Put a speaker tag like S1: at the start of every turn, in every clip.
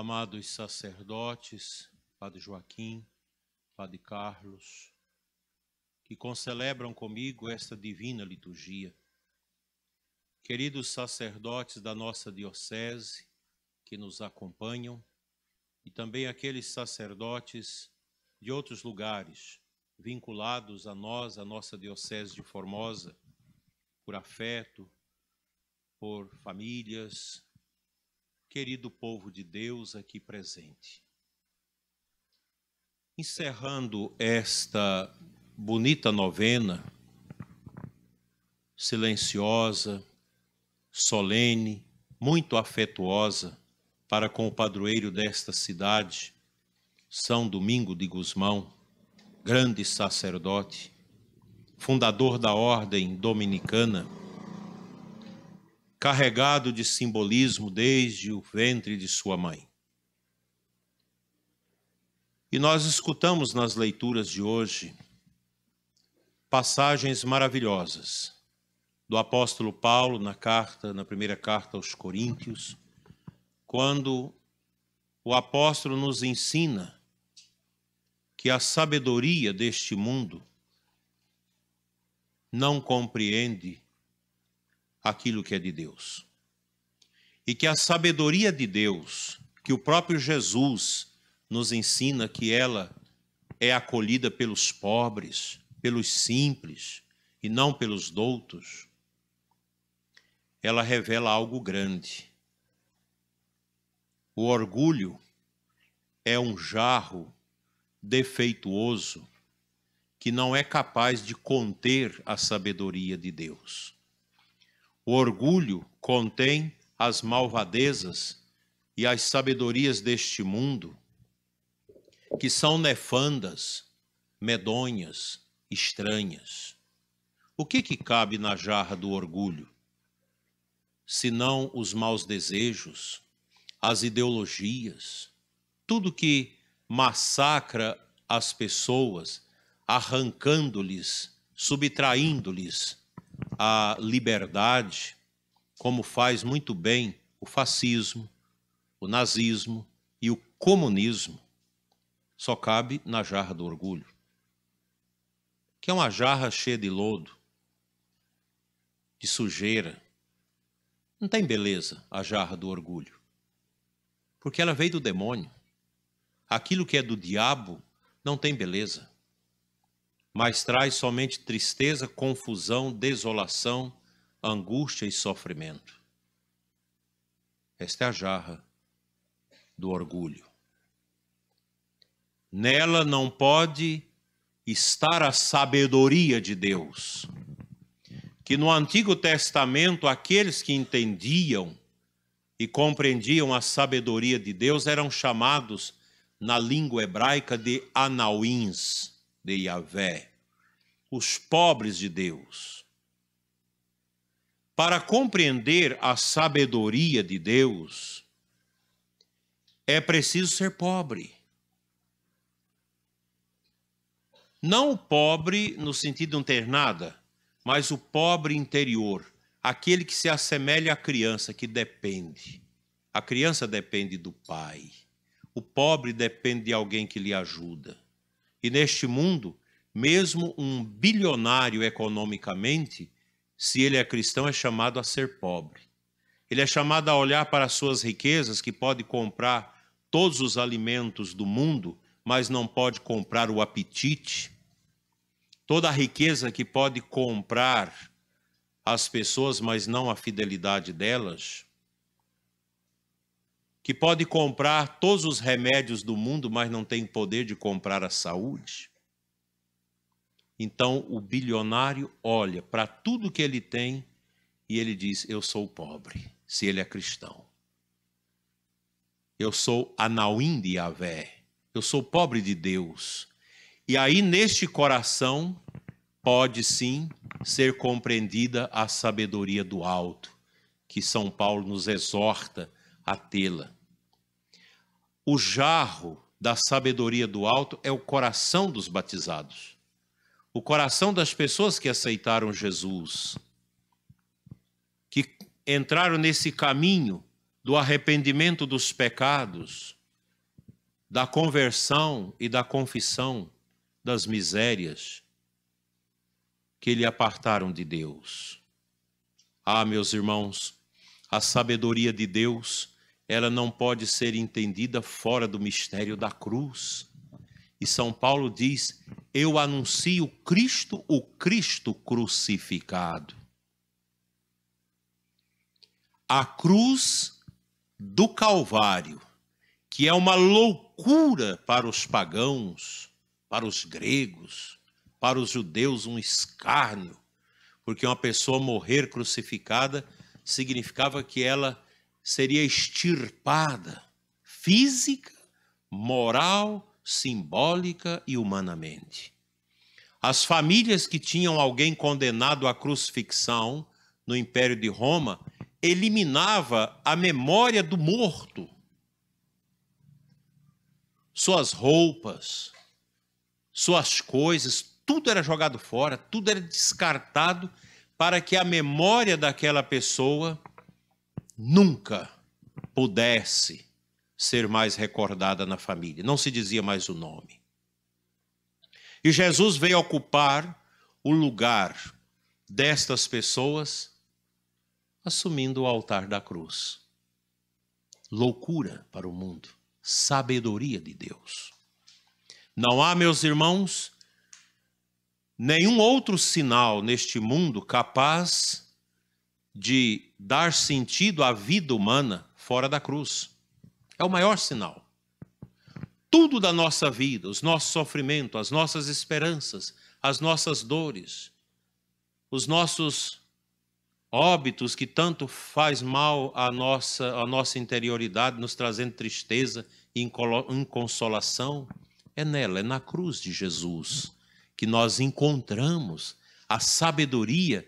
S1: Amados sacerdotes, Padre Joaquim, Padre Carlos, que concelebram comigo esta divina liturgia, queridos sacerdotes da nossa diocese que nos acompanham e também aqueles sacerdotes de outros lugares vinculados a nós, a nossa diocese de Formosa, por afeto, por famílias, querido povo de Deus aqui presente. Encerrando esta bonita novena, silenciosa, solene, muito afetuosa para com o padroeiro desta cidade, São Domingo de Guzmão, grande sacerdote, fundador da Ordem Dominicana carregado de simbolismo desde o ventre de sua mãe. E nós escutamos nas leituras de hoje passagens maravilhosas do apóstolo Paulo na carta, na primeira carta aos Coríntios, quando o apóstolo nos ensina que a sabedoria deste mundo não compreende aquilo que é de Deus. E que a sabedoria de Deus, que o próprio Jesus nos ensina que ela é acolhida pelos pobres, pelos simples e não pelos doutos, ela revela algo grande. O orgulho é um jarro defeituoso que não é capaz de conter a sabedoria de Deus. O orgulho contém as malvadezas e as sabedorias deste mundo, que são nefandas, medonhas, estranhas. O que que cabe na jarra do orgulho? Senão os maus desejos, as ideologias, tudo que massacra as pessoas, arrancando-lhes, subtraindo-lhes a liberdade, como faz muito bem o fascismo, o nazismo e o comunismo, só cabe na jarra do orgulho, que é uma jarra cheia de lodo, de sujeira. Não tem beleza a jarra do orgulho, porque ela veio do demônio. Aquilo que é do diabo não tem beleza mas traz somente tristeza, confusão, desolação, angústia e sofrimento. Esta é a jarra do orgulho. Nela não pode estar a sabedoria de Deus. Que no Antigo Testamento, aqueles que entendiam e compreendiam a sabedoria de Deus eram chamados na língua hebraica de anauins de Yahvé, os pobres de Deus. Para compreender a sabedoria de Deus, é preciso ser pobre. Não o pobre no sentido de não ter nada, mas o pobre interior, aquele que se assemelha à criança, que depende. A criança depende do pai. O pobre depende de alguém que lhe ajuda. E neste mundo, mesmo um bilionário economicamente, se ele é cristão, é chamado a ser pobre. Ele é chamado a olhar para suas riquezas, que pode comprar todos os alimentos do mundo, mas não pode comprar o apetite. Toda a riqueza que pode comprar as pessoas, mas não a fidelidade delas que pode comprar todos os remédios do mundo, mas não tem poder de comprar a saúde? Então o bilionário olha para tudo que ele tem e ele diz: Eu sou pobre, se ele é cristão. Eu sou anauim de Yavé. Eu sou pobre de Deus. E aí, neste coração, pode sim ser compreendida a sabedoria do alto, que São Paulo nos exorta a tê-la. O jarro da sabedoria do alto é o coração dos batizados, o coração das pessoas que aceitaram Jesus, que entraram nesse caminho do arrependimento dos pecados, da conversão e da confissão das misérias que lhe apartaram de Deus. Ah, meus irmãos, a sabedoria de Deus ela não pode ser entendida fora do mistério da cruz. E São Paulo diz: Eu anuncio Cristo, o Cristo crucificado. A cruz do Calvário, que é uma loucura para os pagãos, para os gregos, para os judeus, um escárnio, porque uma pessoa morrer crucificada significava que ela seria extirpada física, moral, simbólica e humanamente. As famílias que tinham alguém condenado à crucifixão no Império de Roma eliminava a memória do morto. Suas roupas, suas coisas, tudo era jogado fora, tudo era descartado para que a memória daquela pessoa nunca pudesse ser mais recordada na família, não se dizia mais o nome. E Jesus veio ocupar o lugar destas pessoas, assumindo o altar da cruz. Loucura para o mundo, sabedoria de Deus. Não há, meus irmãos, nenhum outro sinal neste mundo capaz de dar sentido à vida humana fora da cruz. É o maior sinal. Tudo da nossa vida, os nossos sofrimentos, as nossas esperanças, as nossas dores, os nossos óbitos que tanto faz mal à nossa, à nossa interioridade, nos trazendo tristeza e inconsolação, é nela, é na cruz de Jesus que nós encontramos a sabedoria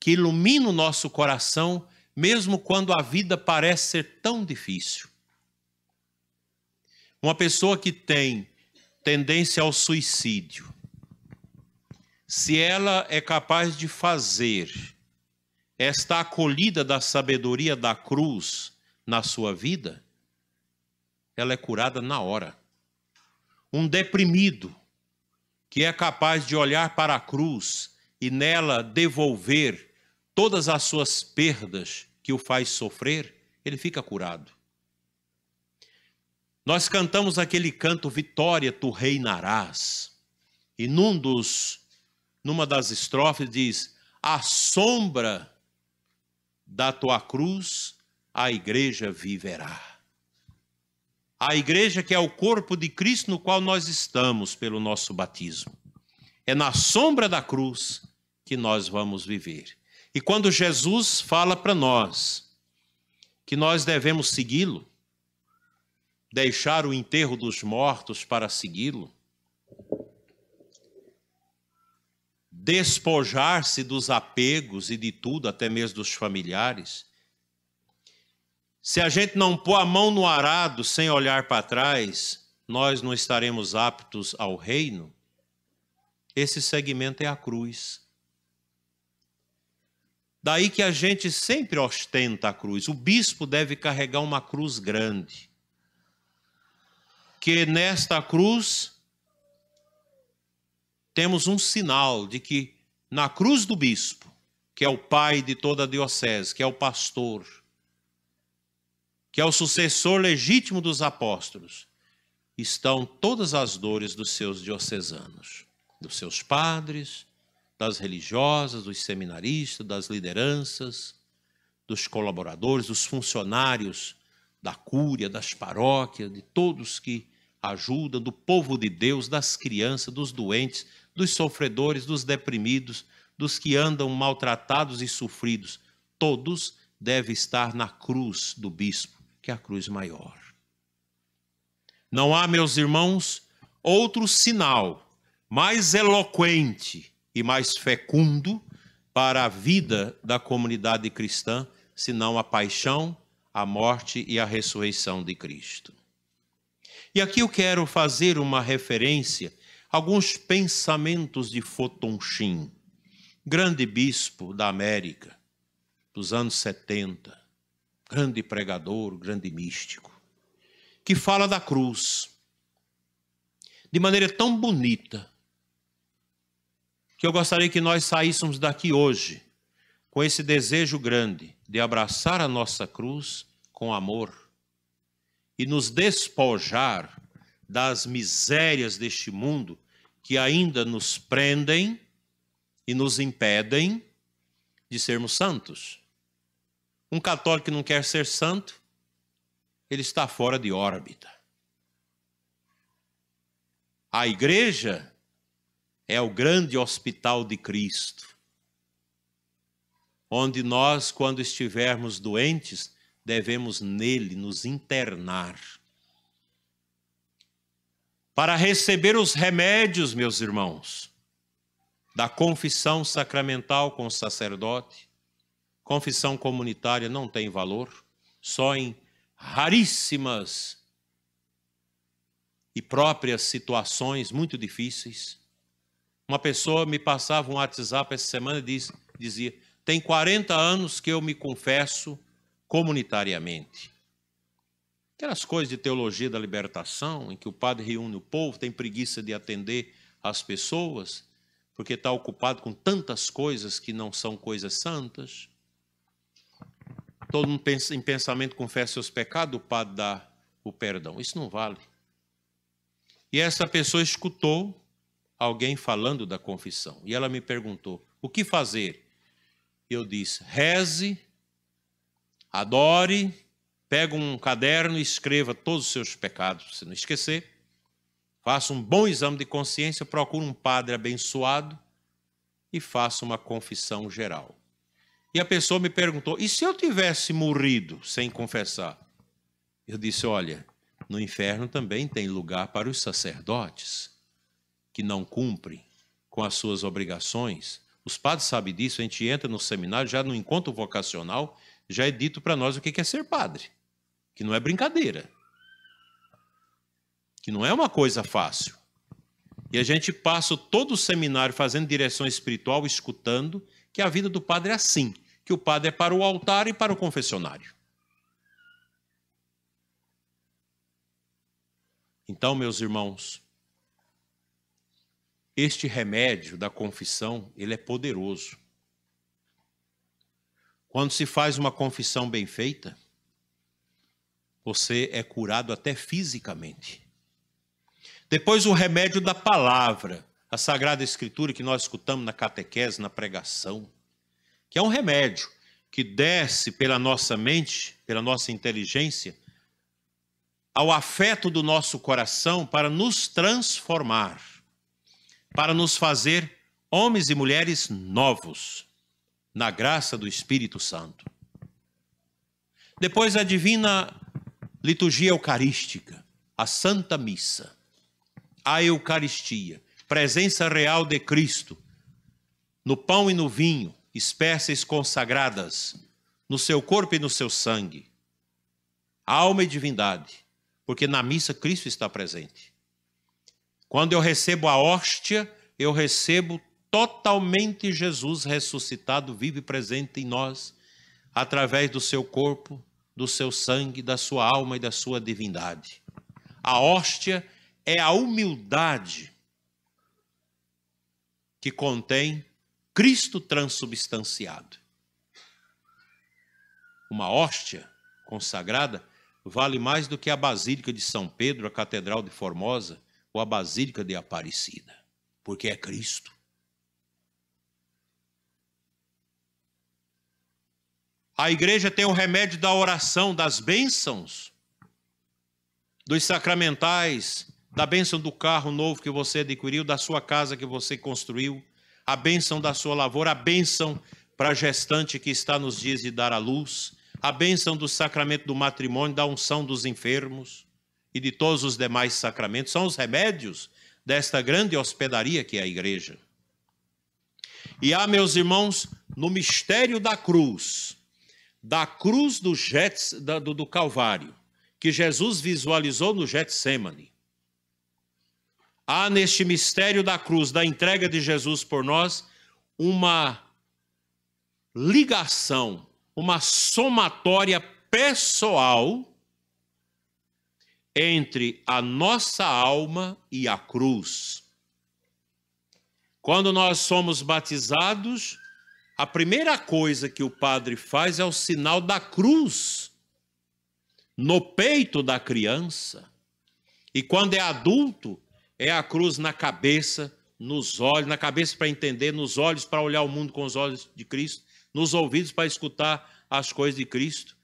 S1: que ilumina o nosso coração mesmo quando a vida parece ser tão difícil. Uma pessoa que tem tendência ao suicídio, se ela é capaz de fazer esta acolhida da sabedoria da cruz na sua vida, ela é curada na hora. Um deprimido que é capaz de olhar para a cruz e nela devolver todas as suas perdas que o faz sofrer, ele fica curado. Nós cantamos aquele canto Vitória, tu reinarás. E num dos, numa das estrofes diz: A sombra da tua cruz a igreja viverá. A igreja que é o corpo de Cristo no qual nós estamos pelo nosso batismo. É na sombra da cruz que nós vamos viver. E quando Jesus fala para nós que nós devemos segui-lo, deixar o enterro dos mortos para segui-lo, despojar-se dos apegos e de tudo, até mesmo dos familiares. Se a gente não pôr a mão no arado sem olhar para trás, nós não estaremos aptos ao reino. Esse segmento é a cruz. Daí que a gente sempre ostenta a cruz. O bispo deve carregar uma cruz grande. Que nesta cruz temos um sinal de que na cruz do bispo, que é o pai de toda a diocese, que é o pastor, que é o sucessor legítimo dos apóstolos, estão todas as dores dos seus diocesanos, dos seus padres, das religiosas, dos seminaristas, das lideranças, dos colaboradores, dos funcionários da cúria, das paróquias, de todos que ajudam, do povo de Deus, das crianças, dos doentes, dos sofredores, dos deprimidos, dos que andam maltratados e sofridos. Todos devem estar na cruz do bispo, que é a cruz maior. Não há, meus irmãos, outro sinal mais eloquente e mais fecundo para a vida da comunidade cristã, senão a paixão, a morte e a ressurreição de Cristo. E aqui eu quero fazer uma referência a alguns pensamentos de Fotonchim, grande bispo da América dos anos 70, grande pregador, grande místico, que fala da cruz de maneira tão bonita que eu gostaria que nós saíssemos daqui hoje com esse desejo grande de abraçar a nossa cruz com amor e nos despojar das misérias deste mundo que ainda nos prendem e nos impedem de sermos santos. Um católico que não quer ser santo, ele está fora de órbita. A igreja é o grande hospital de Cristo, onde nós, quando estivermos doentes, devemos nele nos internar. Para receber os remédios, meus irmãos, da confissão sacramental com o sacerdote, confissão comunitária não tem valor, só em raríssimas e próprias situações muito difíceis uma pessoa me passava um WhatsApp essa semana e diz, dizia: Tem 40 anos que eu me confesso comunitariamente. Aquelas coisas de teologia da libertação, em que o padre reúne o povo, tem preguiça de atender as pessoas, porque está ocupado com tantas coisas que não são coisas santas. Todo mundo pensa, em pensamento confessa seus pecados, o padre dá o perdão. Isso não vale. E essa pessoa escutou alguém falando da confissão. E ela me perguntou: o que fazer? Eu disse: reze, adore, pega um caderno e escreva todos os seus pecados, para você não esquecer. Faça um bom exame de consciência, procure um padre abençoado e faça uma confissão geral. E a pessoa me perguntou: e se eu tivesse morrido sem confessar? Eu disse: olha, no inferno também tem lugar para os sacerdotes que não cumprem com as suas obrigações, os padres sabem disso, a gente entra no seminário, já no encontro vocacional, já é dito para nós o que é ser padre, que não é brincadeira, que não é uma coisa fácil. E a gente passa todo o seminário fazendo direção espiritual, escutando que a vida do padre é assim, que o padre é para o altar e para o confessionário. Então, meus irmãos, este remédio da confissão, ele é poderoso. Quando se faz uma confissão bem feita, você é curado até fisicamente. Depois o remédio da palavra, a Sagrada Escritura que nós escutamos na catequese, na pregação, que é um remédio que desce pela nossa mente, pela nossa inteligência, ao afeto do nosso coração para nos transformar para nos fazer homens e mulheres novos, na graça do Espírito Santo. Depois a divina liturgia eucarística, a Santa Missa, a Eucaristia, presença real de Cristo, no pão e no vinho, espécies consagradas, no seu corpo e no seu sangue, alma e divindade, porque na missa Cristo está presente. Quando eu recebo a hóstia, eu recebo totalmente Jesus ressuscitado, vivo e presente em nós, através do seu corpo, do seu sangue, da sua alma e da sua divindade. A hóstia é a humildade que contém Cristo transubstanciado. Uma hóstia consagrada vale mais do que a Basílica de São Pedro, a Catedral de Formosa ou a Basílica de Aparecida, porque é Cristo. A igreja tem o remédio da oração, das bênçãos, dos sacramentais, da bênção do carro novo que você adquiriu, da sua casa que você construiu, a bênção da sua lavoura, a bênção para a gestante que está nos dias de dar à luz, a bênção do sacramento do matrimônio, da unção dos enfermos e de todos os demais sacramentos são os remédios desta grande hospedaria que é a igreja. E há, meus irmãos, no mistério da cruz, da cruz do, do, do Calvário, que Jesus visualizou no Getsemane. Há neste mistério da cruz, da entrega de Jesus por nós, uma ligação, uma somatória pessoal entre a nossa alma e a cruz. Quando nós somos batizados, a primeira coisa que o padre faz é o sinal da cruz no peito da criança. E quando é adulto, é a cruz na cabeça, nos olhos, na cabeça para entender, nos olhos para olhar o mundo com os olhos de Cristo, nos ouvidos para escutar as coisas de Cristo,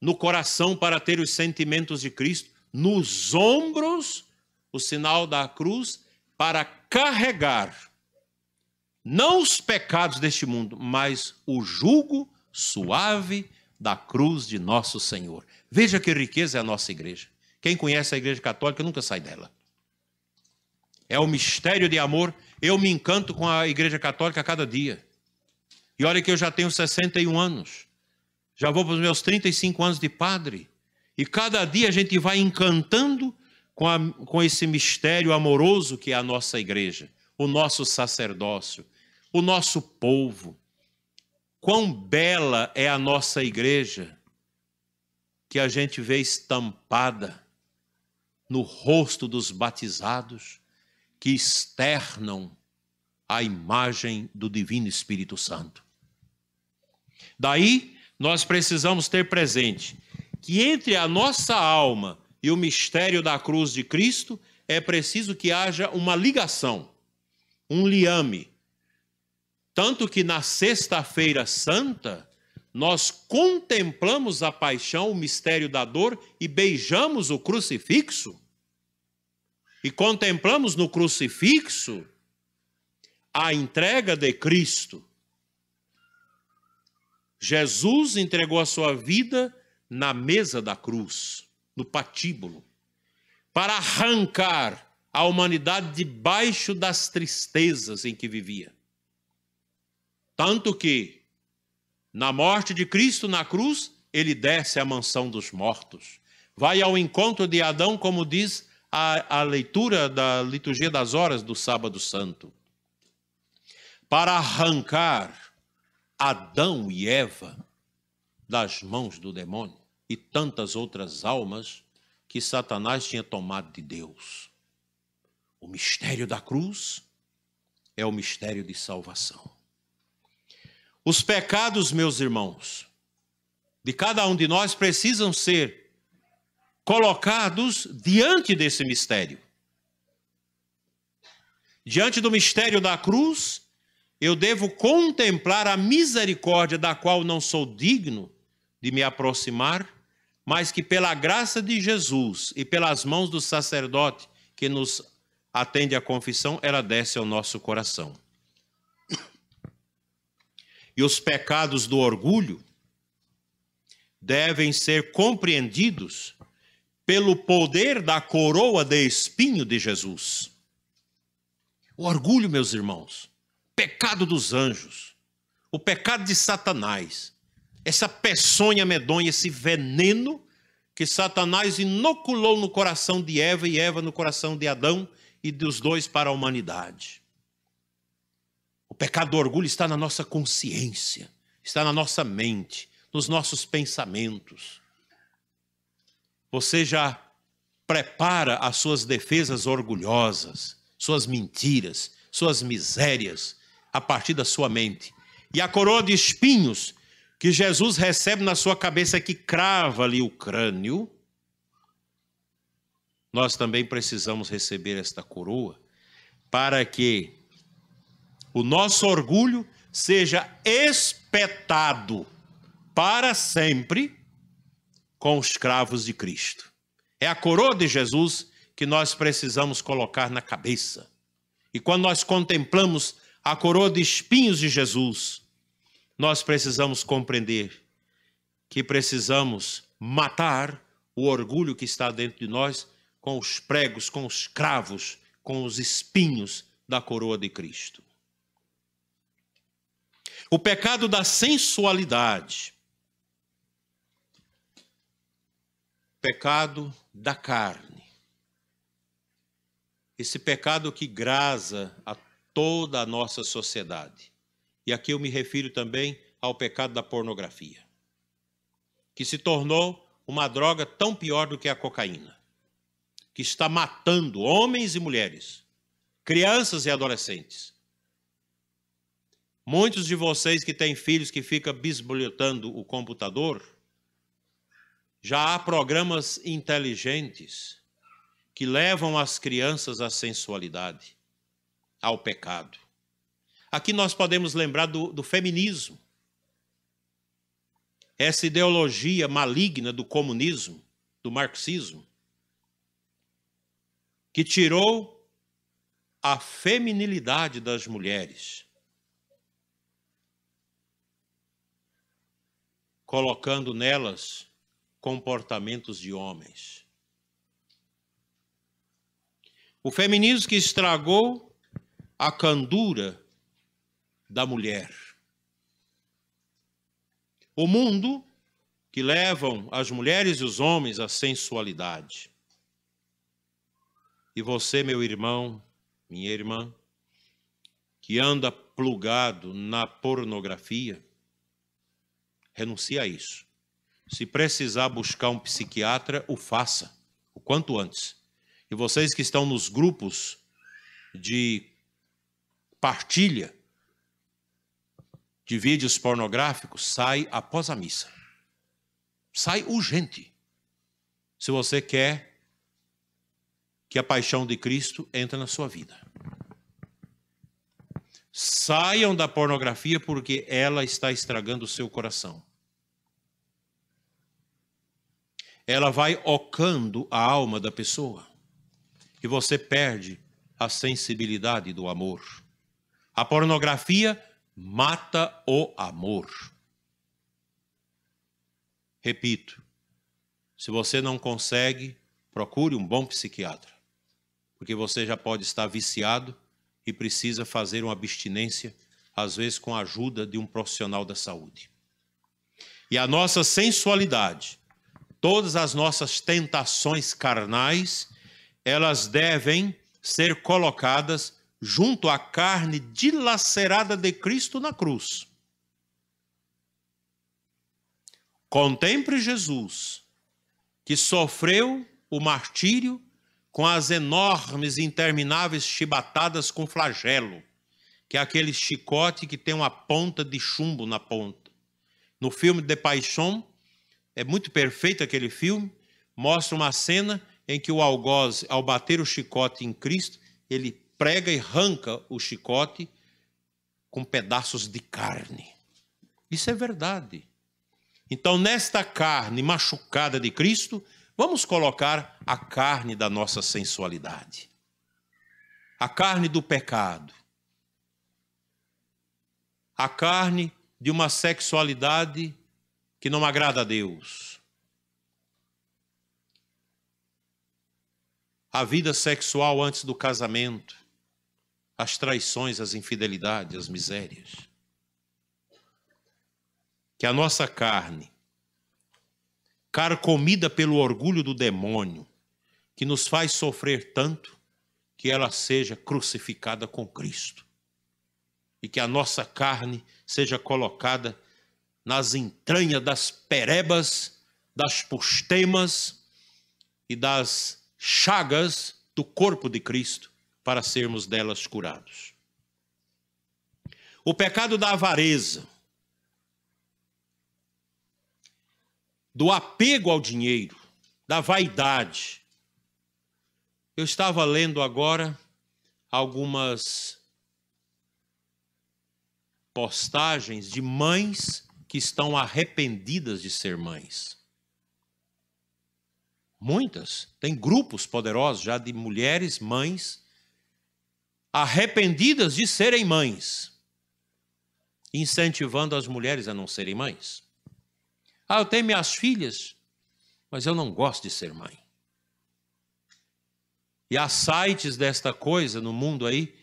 S1: no coração para ter os sentimentos de Cristo, nos ombros o sinal da cruz para carregar não os pecados deste mundo, mas o jugo suave da cruz de nosso Senhor. Veja que riqueza é a nossa igreja. Quem conhece a igreja católica nunca sai dela. É o mistério de amor. Eu me encanto com a igreja católica a cada dia. E olha que eu já tenho 61 anos. Já vou para os meus 35 anos de padre. E cada dia a gente vai encantando com, a, com esse mistério amoroso que é a nossa igreja, o nosso sacerdócio, o nosso povo. Quão bela é a nossa igreja que a gente vê estampada no rosto dos batizados que externam a imagem do Divino Espírito Santo. Daí, nós precisamos ter presente que entre a nossa alma e o mistério da cruz de Cristo é preciso que haja uma ligação, um liame. Tanto que na Sexta-feira Santa, nós contemplamos a paixão, o mistério da dor e beijamos o crucifixo. E contemplamos no crucifixo a entrega de Cristo. Jesus entregou a sua vida na mesa da cruz, no patíbulo, para arrancar a humanidade debaixo das tristezas em que vivia. Tanto que, na morte de Cristo na cruz, ele desce à mansão dos mortos. Vai ao encontro de Adão, como diz a, a leitura da liturgia das horas do Sábado Santo, para arrancar Adão e Eva das mãos do demônio e tantas outras almas que Satanás tinha tomado de Deus. O mistério da cruz é o mistério de salvação. Os pecados, meus irmãos, de cada um de nós precisam ser colocados diante desse mistério. Diante do mistério da cruz, eu devo contemplar a misericórdia da qual não sou digno de me aproximar mas que pela graça de Jesus e pelas mãos do sacerdote que nos atende à confissão, ela desce ao nosso coração. E os pecados do orgulho devem ser compreendidos pelo poder da coroa de espinho de Jesus. O orgulho, meus irmãos, pecado dos anjos, o pecado de Satanás, essa peçonha medonha, esse veneno que Satanás inoculou no coração de Eva e Eva no coração de Adão e dos dois para a humanidade. O pecado do orgulho está na nossa consciência, está na nossa mente, nos nossos pensamentos. Você já prepara as suas defesas orgulhosas, suas mentiras, suas misérias a partir da sua mente. E a coroa de espinhos que Jesus recebe na sua cabeça que crava ali o crânio, nós também precisamos receber esta coroa para que o nosso orgulho seja espetado para sempre com os cravos de Cristo. É a coroa de Jesus que nós precisamos colocar na cabeça. E quando nós contemplamos a coroa de espinhos de Jesus, nós precisamos compreender que precisamos matar o orgulho que está dentro de nós com os pregos, com os cravos, com os espinhos da coroa de Cristo. O pecado da sensualidade, pecado da carne, esse pecado que grasa a toda a nossa sociedade e aqui eu me refiro também ao pecado da pornografia, que se tornou uma droga tão pior do que a cocaína, que está matando homens e mulheres, crianças e adolescentes. Muitos de vocês que têm filhos que ficam bisbilhotando o computador, já há programas inteligentes que levam as crianças à sensualidade, ao pecado. Aqui nós podemos lembrar do, do feminismo, essa ideologia maligna do comunismo, do marxismo, que tirou a feminilidade das mulheres, colocando nelas comportamentos de homens. O feminismo que estragou a candura da mulher. O mundo que levam as mulheres e os homens à sensualidade. E você, meu irmão, minha irmã, que anda plugado na pornografia, renuncia a isso. Se precisar buscar um psiquiatra, o faça, o quanto antes. E vocês que estão nos grupos de partilha, de vídeos pornográficos sai após a missa. Sai urgente. Se você quer que a paixão de Cristo entre na sua vida. Saiam da pornografia porque ela está estragando o seu coração. Ela vai ocando a alma da pessoa e você perde a sensibilidade do amor. A pornografia mata o amor. Repito, se você não consegue, procure um bom psiquiatra, porque você já pode estar viciado e precisa fazer uma abstinência, às vezes com a ajuda de um profissional da saúde. E a nossa sensualidade, todas as nossas tentações carnais, elas devem ser colocadas junto à carne dilacerada de Cristo na cruz. Contemple Jesus, que sofreu o martírio com as enormes e intermináveis chibatadas com flagelo, que é aquele chicote que tem uma ponta de chumbo na ponta. No filme de Paixão, é muito perfeito aquele filme, mostra uma cena em que o algoz, ao bater o chicote em Cristo, ele prega e arranca o chicote com pedaços de carne. Isso é verdade. Então, nesta carne machucada de Cristo, vamos colocar a carne da nossa sensualidade, a carne do pecado, a carne de uma sexualidade que não agrada a Deus. A vida sexual antes do casamento, as traições, as infidelidades, as misérias. Que a nossa carne, carcomida pelo orgulho do demônio, que nos faz sofrer tanto, que ela seja crucificada com Cristo. E que a nossa carne seja colocada nas entranhas das perebas, das postemas e das chagas do corpo de Cristo para sermos delas curados. O pecado da avareza, do apego ao dinheiro, da vaidade. Eu estava lendo agora algumas postagens de mães que estão arrependidas de ser mães. Muitas, tem grupos poderosos já de mulheres mães arrependidas de serem mães, incentivando as mulheres a não serem mães. Ah, eu tenho minhas filhas, mas eu não gosto de ser mãe. E há sites desta coisa no mundo aí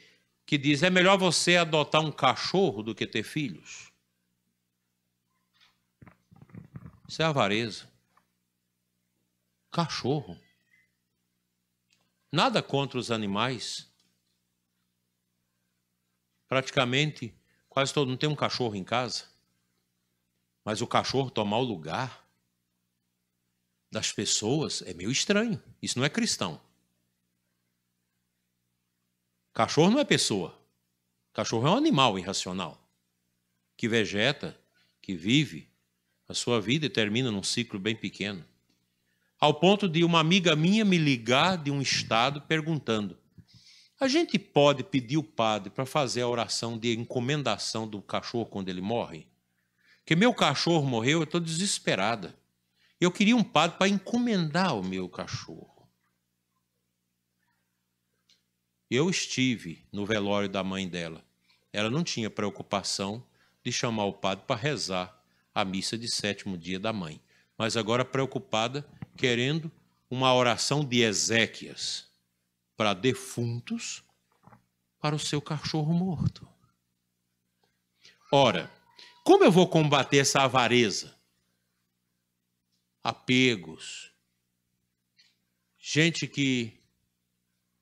S1: que diz: é melhor você adotar um cachorro do que ter filhos. Isso é avareza. Cachorro. Nada contra os animais, praticamente quase todo mundo tem um cachorro em casa, mas o cachorro tomar o lugar das pessoas é meio estranho. Isso não é cristão. Cachorro não é pessoa. Cachorro é um animal irracional que vegeta, que vive a sua vida e termina num ciclo bem pequeno. Ao ponto de uma amiga minha me ligar de um estado perguntando: a gente pode pedir o padre para fazer a oração de encomendação do cachorro quando ele morre? Que meu cachorro morreu, eu estou desesperada. Eu queria um padre para encomendar o meu cachorro. Eu estive no velório da mãe dela. Ela não tinha preocupação de chamar o padre para rezar a missa de sétimo dia da mãe, mas agora preocupada, querendo uma oração de Ezequias para defuntos para o seu cachorro morto. Ora, como eu vou combater essa avareza? Apegos. Gente que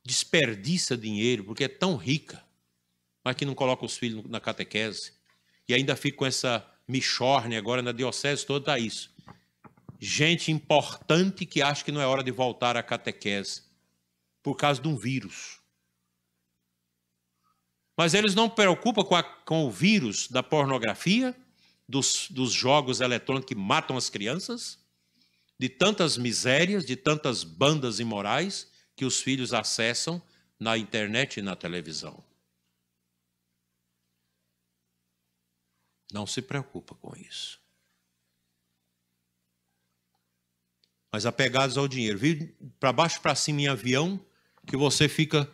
S1: desperdiça dinheiro porque é tão rica, mas que não coloca os filhos na catequese. E ainda fica com essa michorne agora na diocese toda isso. Gente importante que acha que não é hora de voltar à catequese por causa de um vírus. Mas eles não preocupam com, a, com o vírus da pornografia, dos, dos jogos eletrônicos que matam as crianças, de tantas misérias, de tantas bandas imorais que os filhos acessam na internet e na televisão. Não se preocupa com isso. Mas apegados ao dinheiro. Vive para baixo para cima em avião, que você fica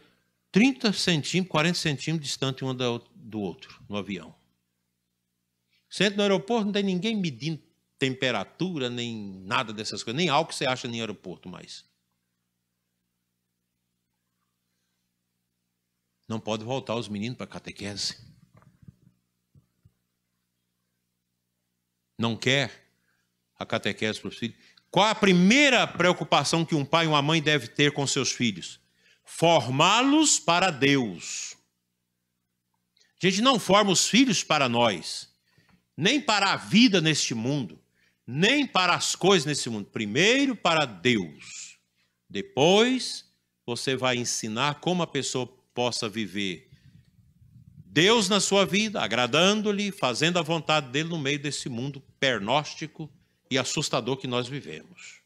S1: 30 centímetros, 40 centímetros distante um do outro no avião. Você entra no aeroporto, não tem ninguém medindo temperatura, nem nada dessas coisas, nem algo que você acha em aeroporto mais. Não pode voltar os meninos para catequese. Não quer a catequese para os filhos. Qual a primeira preocupação que um pai e uma mãe deve ter com seus filhos? formá-los para Deus. A gente não forma os filhos para nós, nem para a vida neste mundo, nem para as coisas nesse mundo. Primeiro para Deus. Depois você vai ensinar como a pessoa possa viver Deus na sua vida, agradando-lhe, fazendo a vontade dele no meio desse mundo pernóstico e assustador que nós vivemos.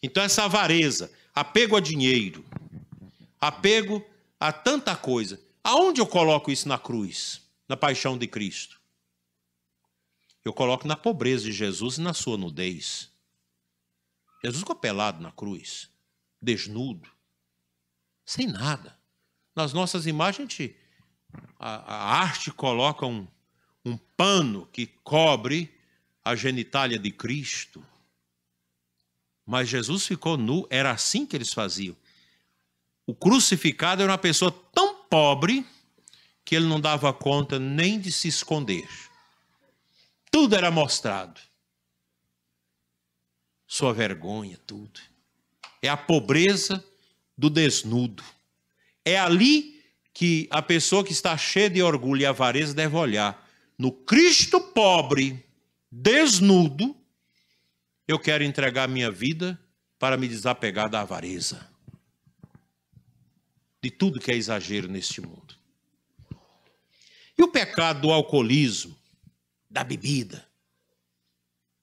S1: Então, essa avareza, apego a dinheiro, apego a tanta coisa. Aonde eu coloco isso na cruz, na paixão de Cristo? Eu coloco na pobreza de Jesus e na sua nudez. Jesus ficou pelado na cruz, desnudo, sem nada. Nas nossas imagens, a, gente, a, a arte coloca um, um pano que cobre a genitália de Cristo. Mas Jesus ficou nu, era assim que eles faziam. O crucificado era uma pessoa tão pobre que ele não dava conta nem de se esconder. Tudo era mostrado. Sua vergonha, tudo. É a pobreza do desnudo. É ali que a pessoa que está cheia de orgulho e avareza deve olhar. No Cristo pobre, desnudo, eu quero entregar minha vida para me desapegar da avareza de tudo que é exagero neste mundo. E o pecado do alcoolismo, da bebida?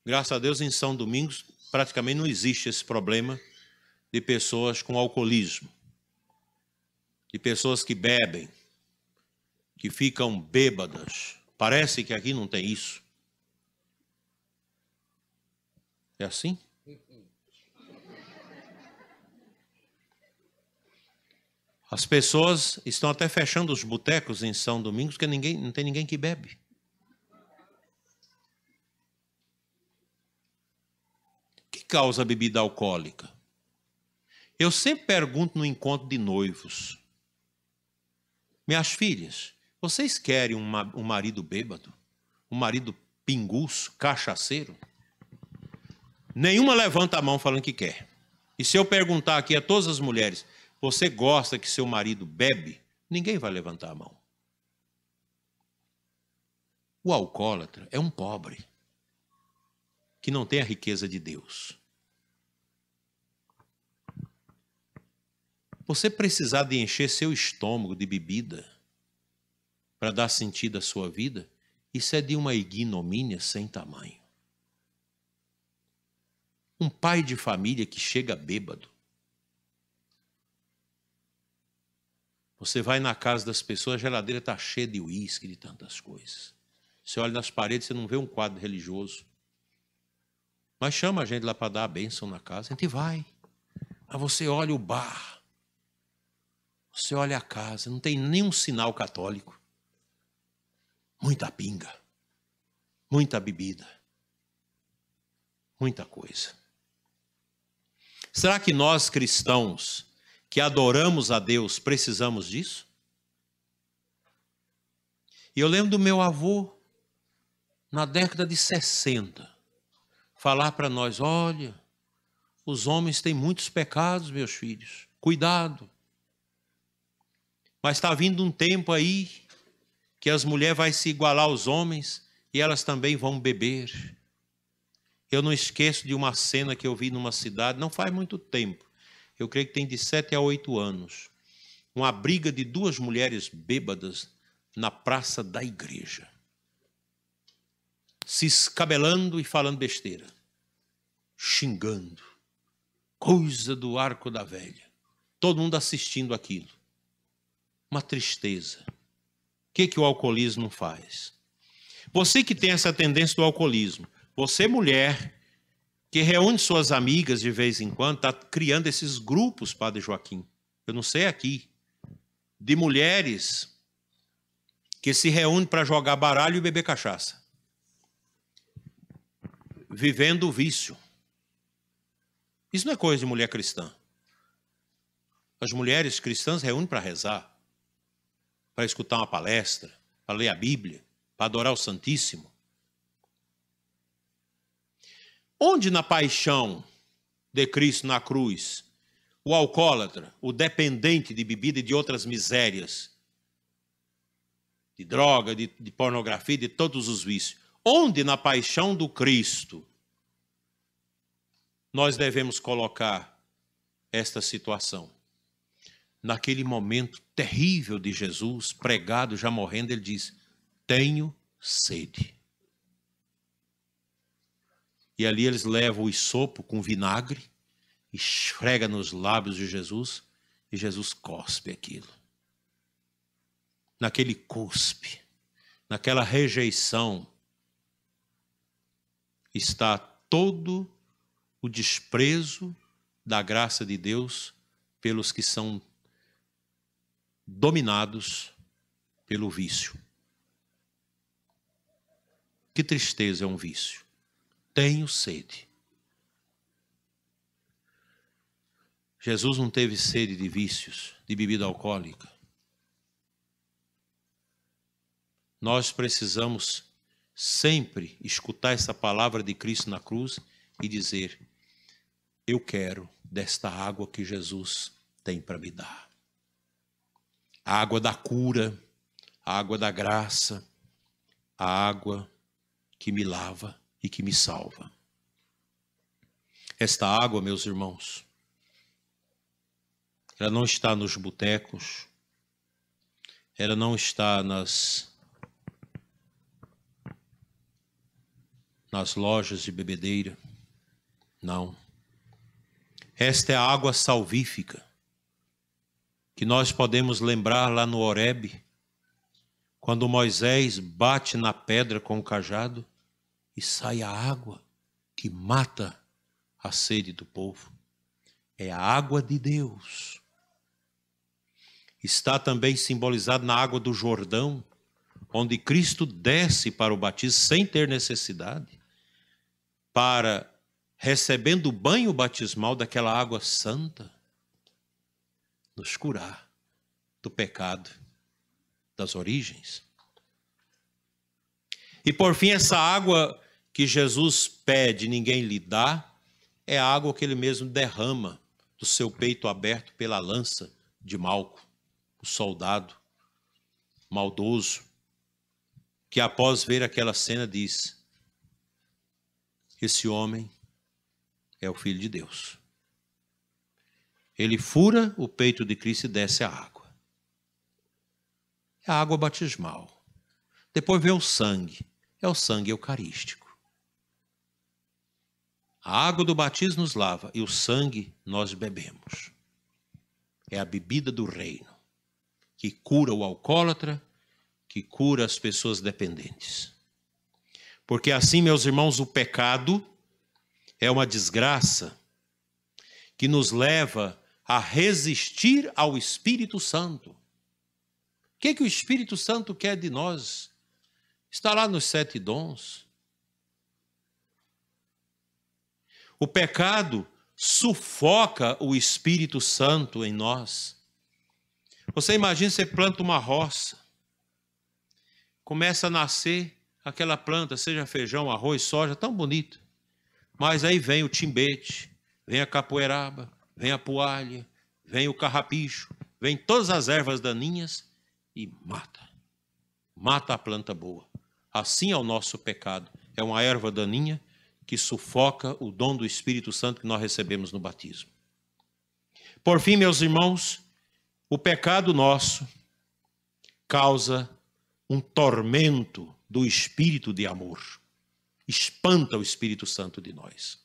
S1: Graças a Deus, em São Domingos, praticamente não existe esse problema de pessoas com alcoolismo, de pessoas que bebem, que ficam bêbadas. Parece que aqui não tem isso. É assim? As pessoas estão até fechando os botecos em São Domingos porque ninguém, não tem ninguém que bebe. O que causa a bebida alcoólica? Eu sempre pergunto no encontro de noivos: Minhas filhas, vocês querem um marido bêbado? Um marido pinguço, cachaceiro? Nenhuma levanta a mão falando que quer. E se eu perguntar aqui a todas as mulheres, você gosta que seu marido bebe, ninguém vai levantar a mão. O alcoólatra é um pobre que não tem a riqueza de Deus. Você precisar de encher seu estômago de bebida para dar sentido à sua vida, isso é de uma ignomínia sem tamanho. Um pai de família que chega bêbado Você vai na casa das pessoas, a geladeira está cheia de uísque, de tantas coisas. Você olha nas paredes, você não vê um quadro religioso. Mas chama a gente lá para dar a bênção na casa, a gente vai. Mas você olha o bar, você olha a casa, não tem nenhum sinal católico. Muita pinga, muita bebida, muita coisa. Será que nós cristãos que adoramos a Deus, precisamos disso? E eu lembro do meu avô, na década de 60, falar para nós: olha, os homens têm muitos pecados, meus filhos, cuidado. Mas está vindo um tempo aí que as mulheres vão se igualar aos homens e elas também vão beber. Eu não esqueço de uma cena que eu vi numa cidade, não faz muito tempo, eu creio que tem de 7 a 8 anos, uma briga de duas mulheres bêbadas na praça da igreja, se escabelando e falando besteira, xingando, coisa do arco da velha, todo mundo assistindo aquilo. Uma tristeza. O que, que o alcoolismo faz? Você que tem essa tendência do alcoolismo, você mulher que reúne suas amigas de vez em quando, está criando esses grupos, Padre Joaquim, eu não sei aqui, de mulheres que se reúnem para jogar baralho e beber cachaça, vivendo o vício. Isso não é coisa de mulher cristã. As mulheres cristãs reúnem para rezar, para escutar uma palestra, para ler a Bíblia, para adorar o Santíssimo. Onde na paixão de Cristo na cruz, o alcoólatra, o dependente de bebida e de outras misérias, de droga, de, de pornografia, de todos os vícios, onde na paixão do Cristo nós devemos colocar esta situação? Naquele momento terrível de Jesus, pregado, já morrendo, ele diz: Tenho sede. E ali eles levam o isopo com vinagre, esfrega nos lábios de Jesus e Jesus cospe aquilo. Naquele cuspe, naquela rejeição, está todo o desprezo da graça de Deus pelos que são dominados pelo vício. Que tristeza é um vício tenho sede. Jesus não teve sede de vícios, de bebida alcoólica. Nós precisamos sempre escutar essa palavra de Cristo na cruz e dizer: Eu quero desta água que Jesus tem para me dar. A água da cura, a água da graça, a água que me lava e que me salva. Esta água, meus irmãos, ela não está nos botecos, ela não está nas nas lojas de bebedeira. Não. Esta é a água salvífica que nós podemos lembrar lá no Horebe, quando Moisés bate na pedra com o cajado e sai a água que mata a sede do povo. É a água de Deus. Está também simbolizado na água do Jordão, onde Cristo desce para o batismo sem ter necessidade, para recebendo o banho batismal daquela água santa, nos curar do pecado das origens. E por fim, essa água que Jesus pede, ninguém lhe dá, é a água que ele mesmo derrama do seu peito aberto pela lança de Malco, o soldado maldoso, que após ver aquela cena diz: Esse homem é o filho de Deus. Ele fura o peito de Cristo e desce a água. É a água batismal. Depois vem o sangue é o sangue eucarístico. A água do batismo nos lava e o sangue nós bebemos. É a bebida do reino, que cura o alcoólatra, que cura as pessoas dependentes. Porque assim, meus irmãos, o pecado é uma desgraça que nos leva a resistir ao Espírito Santo. O que, é que o Espírito Santo quer de nós? Está lá nos sete dons. O pecado sufoca o Espírito Santo em nós. Você imagina você planta uma roça, começa a nascer aquela planta, seja feijão, arroz, soja, tão bonito. Mas aí vem o timbete, vem a capoeiraba, vem a poalha, vem o carrapicho, vem todas as ervas daninhas e mata. Mata a planta boa. Assim é o nosso pecado. É uma erva daninha que sufoca o dom do Espírito Santo que nós recebemos no batismo. Por fim, meus irmãos, o pecado nosso causa um tormento do espírito de amor. Espanta o Espírito Santo de nós.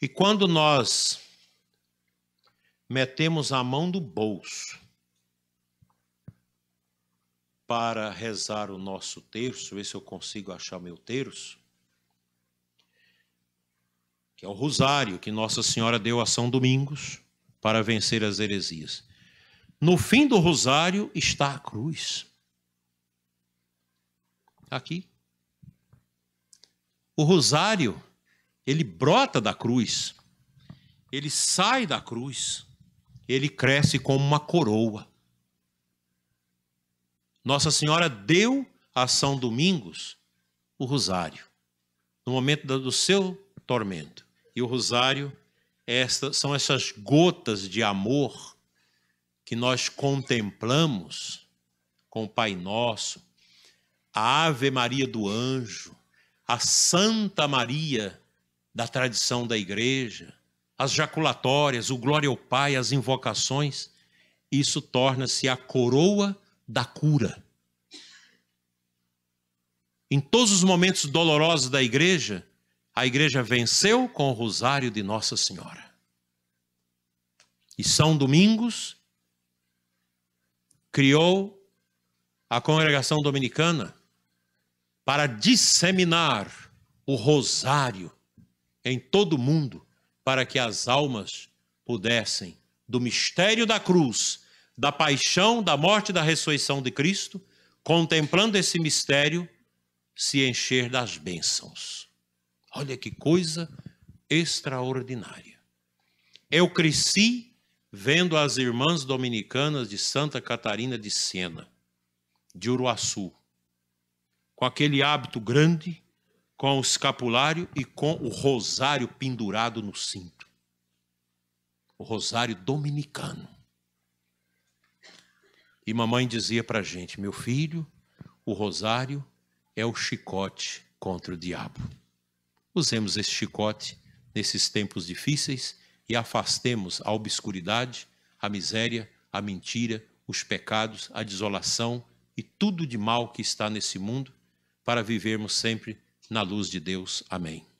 S1: E quando nós metemos a mão do bolso para rezar o nosso terço, ver se eu consigo achar meu terço, que é o rosário que Nossa Senhora deu a São Domingos para vencer as heresias. No fim do rosário está a cruz. Aqui. O rosário, ele brota da cruz. Ele sai da cruz. Ele cresce como uma coroa. Nossa Senhora deu a São Domingos o rosário, no momento do seu tormento. E o rosário é esta, são essas gotas de amor que nós contemplamos com o Pai Nosso, a Ave Maria do Anjo, a Santa Maria da tradição da igreja, as jaculatórias, o Glória ao Pai, as invocações, isso torna-se a coroa da cura. Em todos os momentos dolorosos da igreja, a igreja venceu com o rosário de Nossa Senhora. E São Domingos criou a congregação dominicana para disseminar o rosário em todo o mundo, para que as almas pudessem, do mistério da cruz, da paixão, da morte e da ressurreição de Cristo, contemplando esse mistério, se encher das bênçãos. Olha que coisa extraordinária. Eu cresci vendo as irmãs dominicanas de Santa Catarina de Sena, de Uruaçu, com aquele hábito grande, com o escapulário e com o rosário pendurado no cinto. O rosário dominicano. E mamãe dizia para a gente: meu filho, o rosário é o chicote contra o diabo. Usemos esse chicote nesses tempos difíceis e afastemos a obscuridade, a miséria, a mentira, os pecados, a desolação e tudo de mal que está nesse mundo, para vivermos sempre na luz de Deus. Amém.